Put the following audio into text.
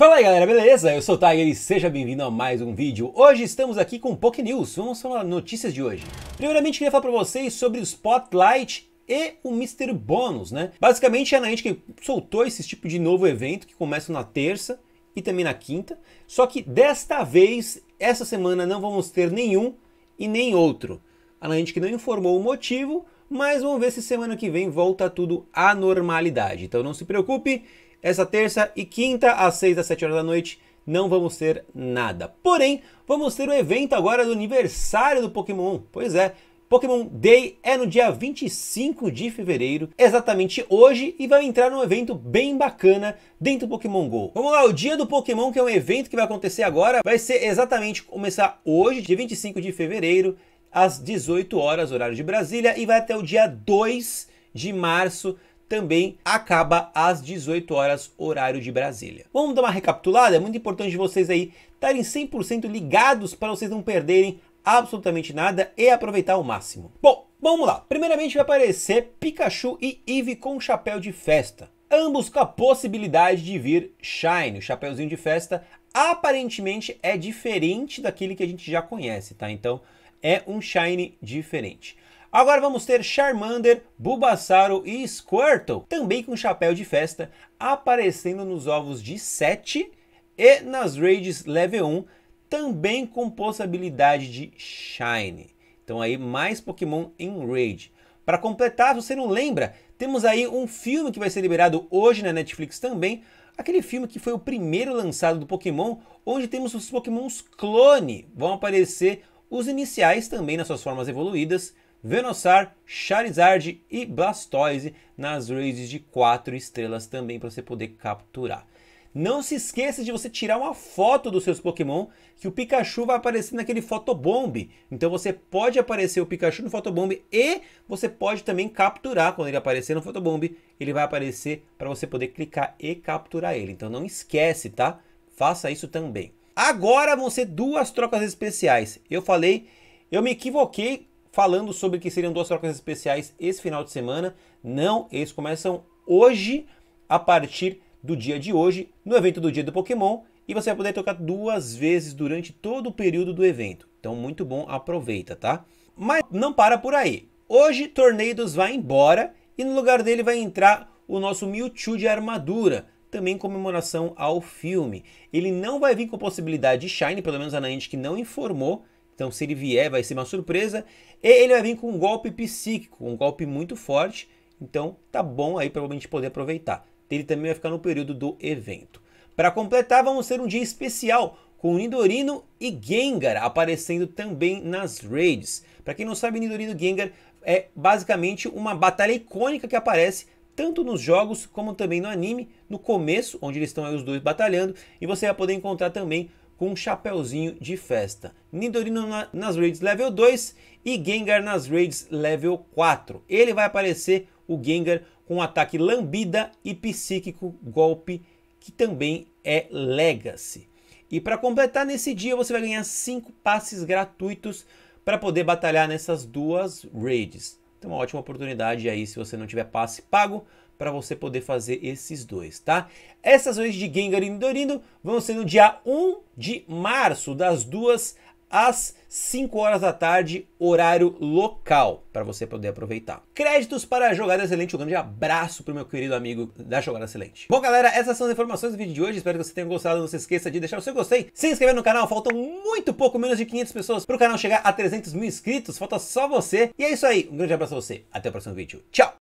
Fala aí galera, beleza? Eu sou o Tiger e seja bem-vindo a mais um vídeo. Hoje estamos aqui com Poké News, vamos falar notícias de hoje. Primeiramente queria falar para vocês sobre o Spotlight e o Mr. Bônus, né? Basicamente é a Niantic que soltou esse tipo de novo evento que começa na terça e também na quinta, só que desta vez, essa semana não vamos ter nenhum e nem outro. A que não informou o motivo, mas vamos ver se semana que vem volta tudo à normalidade. Então não se preocupe, essa terça e quinta, às 6 às 7 horas da noite, não vamos ter nada. Porém, vamos ter o um evento agora do aniversário do Pokémon. Pois é, Pokémon Day é no dia 25 de fevereiro, exatamente hoje, e vai entrar num evento bem bacana dentro do Pokémon GO. Vamos lá, o dia do Pokémon, que é um evento que vai acontecer agora, vai ser exatamente começar hoje, dia 25 de fevereiro, às 18 horas, horário de Brasília, e vai até o dia 2 de março, também acaba às 18 horas, horário de Brasília. Vamos dar uma recapitulada? É muito importante vocês aí estarem 100% ligados para vocês não perderem absolutamente nada e aproveitar ao máximo. Bom, vamos lá. Primeiramente vai aparecer Pikachu e Eve com chapéu de festa. Ambos com a possibilidade de vir Shine, o chapéuzinho de festa, aparentemente é diferente daquele que a gente já conhece, tá? Então é um Shine diferente. Agora vamos ter Charmander, Bulbasaur e Squirtle, também com chapéu de festa, aparecendo nos ovos de 7 e nas raids level 1, também com possibilidade de Shine. Então aí mais Pokémon em raid. Para completar, se você não lembra, temos aí um filme que vai ser liberado hoje na Netflix também, aquele filme que foi o primeiro lançado do Pokémon, onde temos os Pokémons clone, vão aparecer os iniciais também nas suas formas evoluídas, Venusaur, Charizard e Blastoise nas raids de 4 estrelas também para você poder capturar. Não se esqueça de você tirar uma foto dos seus Pokémon, que o Pikachu vai aparecer naquele Photobomb. Então você pode aparecer o Pikachu no Photobomb e você pode também capturar. Quando ele aparecer no Photobomb, ele vai aparecer para você poder clicar e capturar ele. Então não esquece, tá? Faça isso também. Agora vão ser duas trocas especiais. Eu falei, eu me equivoquei falando sobre que seriam duas trocas especiais esse final de semana. Não, eles começam hoje, a partir do dia de hoje, no evento do dia do Pokémon, e você vai poder tocar duas vezes durante todo o período do evento. Então, muito bom, aproveita, tá? Mas não para por aí. Hoje, Torneios vai embora e no lugar dele vai entrar o nosso Mewtwo de armadura, também em comemoração ao filme. Ele não vai vir com possibilidade de Shine, pelo menos a Niantic não informou, então, se ele vier, vai ser uma surpresa. E ele vai vir com um golpe psíquico, um golpe muito forte. Então, tá bom aí para a gente poder aproveitar. Ele também vai ficar no período do evento. Para completar, vamos ter um dia especial com Nidorino e Gengar aparecendo também nas raids. Para quem não sabe, Nidorino e Gengar é basicamente uma batalha icônica que aparece tanto nos jogos como também no anime, no começo, onde eles estão aí os dois batalhando, e você vai poder encontrar também com um chapéuzinho de festa. Nidorino na, nas raids level 2 e Gengar nas raids level 4. Ele vai aparecer o Gengar com um ataque lambida e psíquico golpe que também é Legacy. E para completar nesse dia você vai ganhar 5 passes gratuitos para poder batalhar nessas duas raids. Então uma ótima oportunidade aí se você não tiver passe pago para você poder fazer esses dois, tá? Essas ações de Gengar e Midorindo vão ser no dia 1 de março, das 2 às 5 horas da tarde, horário local, para você poder aproveitar. Créditos para a Jogada Excelente, um grande abraço para o meu querido amigo da Jogada Excelente. Bom, galera, essas são as informações do vídeo de hoje, espero que vocês tenham gostado, não se esqueça de deixar o seu gostei, se inscrever no canal, faltam muito pouco, menos de 500 pessoas para o canal chegar a 300 mil inscritos, falta só você, e é isso aí, um grande abraço a você, até o próximo vídeo, tchau!